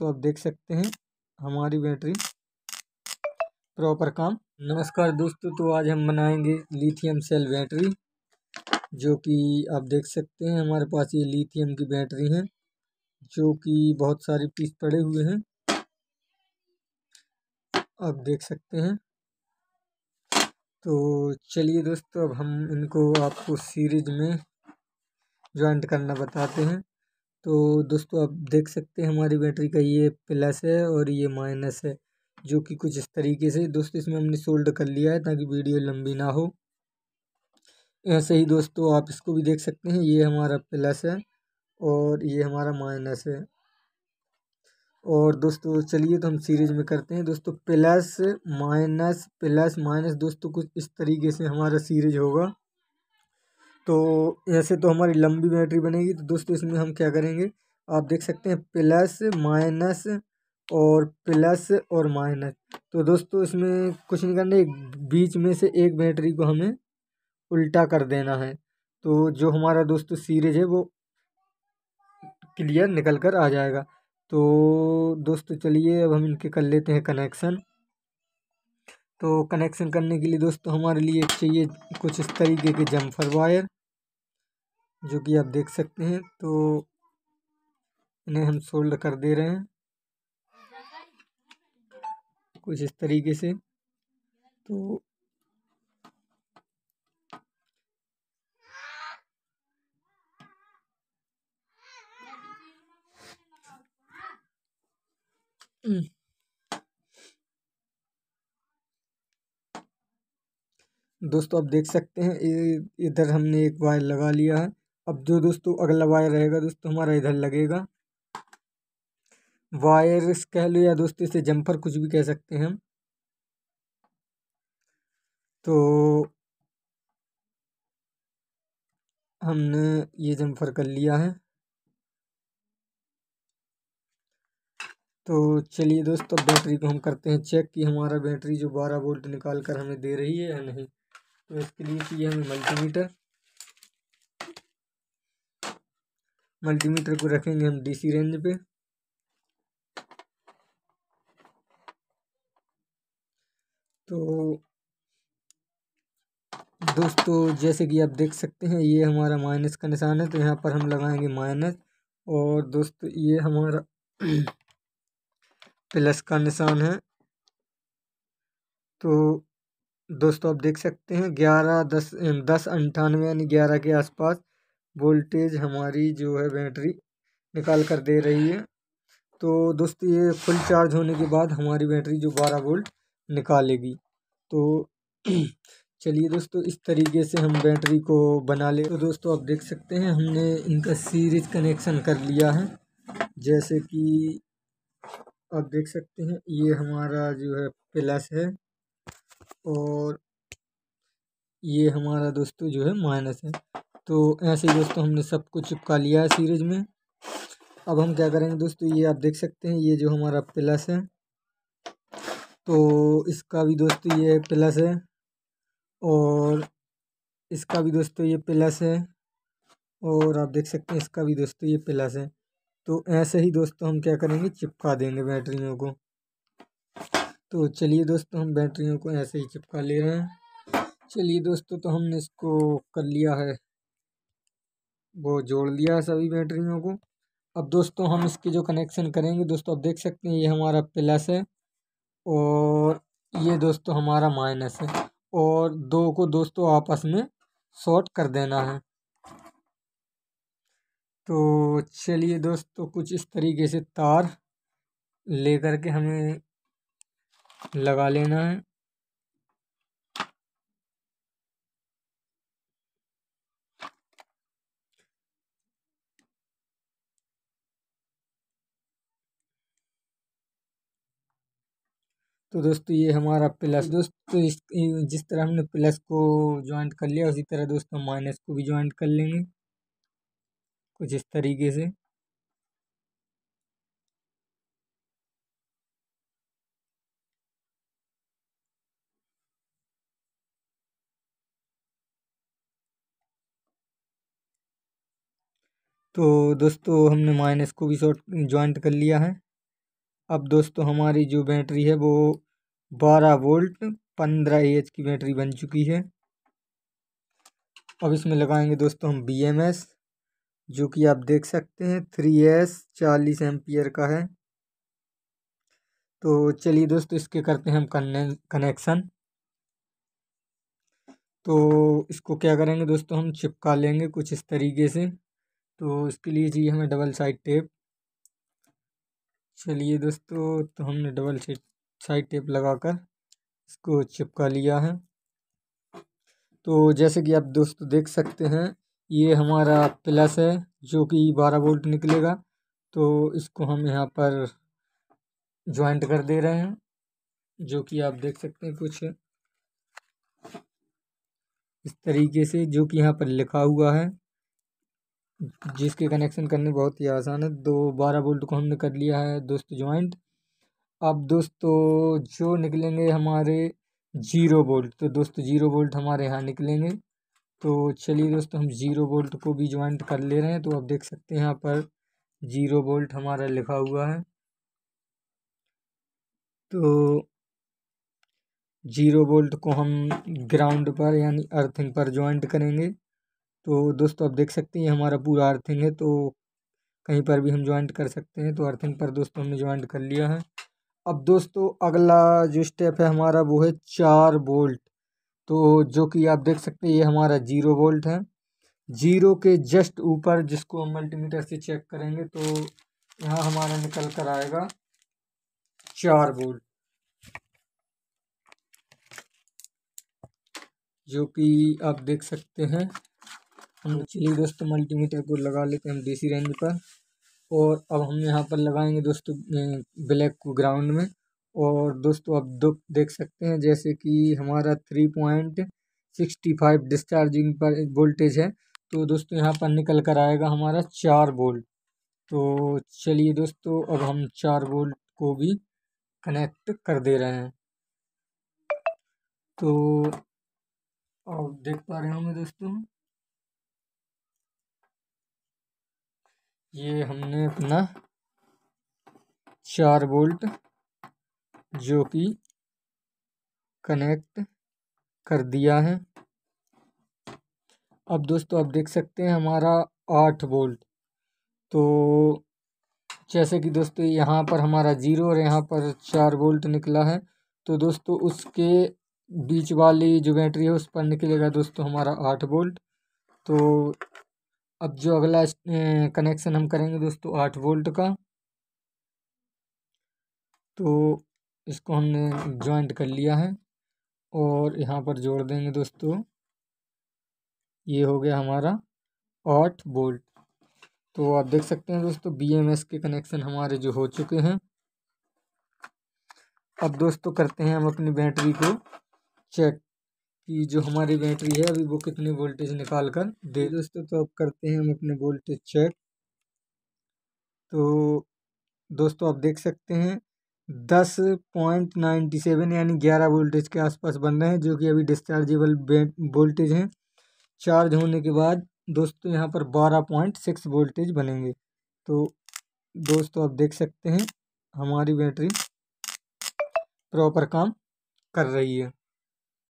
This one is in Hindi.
तो आप देख सकते हैं हमारी बैटरी प्रॉपर काम नमस्कार दोस्तों तो आज हम बनाएंगे लिथियम सेल बैटरी जो कि आप देख सकते हैं हमारे पास ये लिथियम की बैटरी है जो कि बहुत सारे पीस पड़े हुए हैं आप देख सकते हैं तो चलिए दोस्तों अब हम इनको आपको सीरीज में ज्वाइंट करना बताते हैं तो दोस्तों आप देख सकते हैं हमारी बैटरी का ये प्लस है और ये माइनस है जो कि कुछ इस तरीके से दोस्तों इसमें हमने सोल्ड कर लिया है ताकि वीडियो लंबी ना हो ऐसे ही दोस्तों आप इसको भी देख सकते हैं ये हमारा प्लस है और ये हमारा माइनस है और दोस्तों चलिए तो हम सीरीज में करते हैं दोस्तों प्लस माइनस प्लस माइनस दोस्तों कुछ इस तरीके से हमारा सीरीज होगा तो ऐसे तो हमारी लंबी बैटरी बनेगी तो दोस्तों इसमें हम क्या करेंगे आप देख सकते हैं प्लस माइनस और प्लस और माइनस तो दोस्तों इसमें कुछ नहीं करना एक बीच में से एक बैटरी को हमें उल्टा कर देना है तो जो हमारा दोस्तों सीरेज है वो क्लियर निकल कर आ जाएगा तो दोस्तों चलिए अब हम इनके कर लेते हैं कनेक्शन तो कनेक्शन करने के लिए दोस्तों हमारे लिए चाहिए कुछ इस तरीके के जम्फर वायर जो कि आप देख सकते हैं तो इन्हें हम सोल्ड कर दे रहे हैं कुछ इस तरीके से तो Mm. दोस्तों आप देख सकते हैं इधर हमने एक वायर लगा लिया है अब जो दोस्तों अगला वायर रहेगा दोस्तों हमारा इधर लगेगा वायर कह लो या दोस्तों इसे जंपर कुछ भी कह सकते हैं हम तो हमने ये जंपर कर लिया है तो चलिए दोस्तों बैटरी को हम करते हैं चेक कि हमारा बैटरी जो बारह वोल्ट निकाल कर हमें दे रही है या नहीं तो इसके लिए चाहिए हमें मल्टीमीटर मल्टीमीटर को रखेंगे हम डीसी रेंज पे तो दोस्तों जैसे कि आप देख सकते हैं ये हमारा माइनस का निशान है तो यहाँ पर हम लगाएंगे माइनस और दोस्तों ये हमारा प्लस का निशान है तो दोस्तों आप देख सकते हैं ग्यारह दस दस अंठानवे यानी ग्यारह के आसपास वोल्टेज हमारी जो है बैटरी निकाल कर दे रही है तो दोस्तों ये फुल चार्ज होने के बाद हमारी बैटरी जो बारह वोल्ट निकालेगी तो चलिए दोस्तों इस तरीके से हम बैटरी को बना ले तो दोस्तों आप देख सकते हैं हमने इनका सीरीज कनेक्शन कर लिया है जैसे कि आप देख सकते हैं ये हमारा जो है प्लस है और ये हमारा दोस्तों जो है माइनस है तो ऐसे ही दोस्तों हमने सब कुछ चिपका लिया है सीरीज में अब हम क्या करेंगे दोस्तों ये आप देख सकते हैं ये जो हमारा प्लस है तो इसका भी दोस्तों ये प्लस है और इसका भी दोस्तों ये प्लस है और आप देख सकते हैं इसका भी दोस्तों ये प्लस है तो ऐसे ही दोस्तों हम क्या करेंगे चिपका देंगे बैटरियों को तो चलिए दोस्तों हम बैटरियों को ऐसे ही चिपका ले रहे हैं चलिए दोस्तों तो हमने इसको कर लिया है वो जोड़ लिया है सभी बैटरियों को अब दोस्तों हम इसके जो कनेक्शन करेंगे दोस्तों आप देख सकते हैं ये हमारा प्लस है और ये दोस्तों हमारा माइनस है और दो को दोस्तों आपस में शॉर्ट कर देना है तो चलिए दोस्तों कुछ इस तरीके से तार लेकर के हमें लगा लेना है तो दोस्तों ये हमारा प्लस दोस्तों तो इस जिस तरह हमने प्लस को ज्वाइंट कर लिया उसी तरह दोस्तों माइनस को भी ज्वाइंट कर लेंगे कुछ इस तरीके से तो दोस्तों हमने माइनस को भी शॉर्ट ज्वाइंट कर लिया है अब दोस्तों हमारी जो बैटरी है वो बारह वोल्ट पंद्रह एच की बैटरी बन चुकी है अब इसमें लगाएंगे दोस्तों हम बी एम एस जो कि आप देख सकते हैं थ्री एस चालीस एम्पियर का है तो चलिए दोस्तों इसके करते हैं हम कनेक्शन तो इसको क्या करेंगे दोस्तों हम चिपका लेंगे कुछ इस तरीके से तो इसके लिए चाहिए हमें डबल साइड टेप चलिए दोस्तों तो हमने डबल साइड टेप लगाकर इसको चिपका लिया है तो जैसे कि आप दोस्तों देख सकते हैं ये हमारा प्लस है जो कि बारह वोल्ट निकलेगा तो इसको हम यहाँ पर ज्वाइंट कर दे रहे हैं जो कि आप देख सकते हैं कुछ इस तरीके से जो कि यहाँ पर लिखा हुआ है जिसके कनेक्शन करने बहुत ही आसान है दो बारह बोल्ट को हमने कर लिया है दोस्तों ज्वाइंट अब दोस्तों जो निकलेंगे हमारे जीरो बोल्ट तो दोस्तों जीरो बोल्ट हमारे यहाँ निकलेंगे तो चलिए दोस्तों हम जीरो बोल्ट को भी ज्वाइंट कर ले रहे हैं तो आप देख सकते हैं यहाँ पर जीरो बोल्ट हमारा लिखा हुआ है तो जीरो बोल्ट को हम ग्राउंड पर यानी अर्थिंग पर ज्वाइंट करेंगे तो दोस्तों आप देख सकते हैं हमारा पूरा अर्थिंग है तो कहीं पर भी हम ज्वाइंट कर सकते हैं तो अर्थिंग पर दोस्तों हमने ज्वाइंट कर लिया है अब दोस्तों अगला जो स्टेप है हमारा वो है चार बोल्ट तो जो कि आप देख सकते हैं ये हमारा जीरो बोल्ट है जीरो के जस्ट ऊपर जिसको हम मल्टीमीटर से चेक करेंगे तो यहाँ हमारा निकल कर आएगा चार बोल्ट जो कि आप देख सकते हैं हम चलिए दोस्तों मल्टीमीटर को लगा लेते हैं हम देसी रेंज पर और अब हम यहाँ पर लगाएंगे दोस्तों ब्लैक को ग्राउंड में और दोस्तों अब दो देख सकते हैं जैसे कि हमारा three point sixty five discharging पर वोल्टेज है तो दोस्तों यहाँ पर निकल कर आएगा हमारा चार वोल्ट तो चलिए दोस्तों अब हम चार वोल्ट को भी कनेक्ट कर दे रहे हैं तो अब देख पा रहे होंगे दोस्तों ये हमने अपना चार बोल्ट जो कि कनेक्ट कर दिया है अब दोस्तों आप देख सकते हैं हमारा आठ बोल्ट तो जैसे कि दोस्तों यहाँ पर हमारा ज़ीरो और यहाँ पर चार बोल्ट निकला है तो दोस्तों उसके बीच वाली जो बैटरी है उस पर निकलेगा दोस्तों हमारा आठ बोल्ट तो अब जो अगला कनेक्शन हम करेंगे दोस्तों आठ वोल्ट का तो इसको हमने जॉइंट कर लिया है और यहाँ पर जोड़ देंगे दोस्तों ये हो गया हमारा आठ वोल्ट तो आप देख सकते हैं दोस्तों बीएमएस के कनेक्शन हमारे जो हो चुके हैं अब दोस्तों करते हैं हम अपनी बैटरी को चेक कि जो हमारी बैटरी है अभी वो कितनी वोल्टेज निकाल कर दे दोस्तों तो अब करते हैं हम अपने वोल्टेज चेक तो दोस्तों आप देख सकते हैं दस पॉइंट नाइन्टी सेवन यानी ग्यारह वोल्टेज के आसपास बन रहे हैं जो कि अभी डिस्चार्जेबल वोल्टेज हैं चार्ज होने के बाद दोस्तों यहाँ पर बारह पॉइंट सिक्स वोल्टेज बनेंगे तो दोस्तों आप देख सकते हैं हमारी बैटरी प्रॉपर काम कर रही है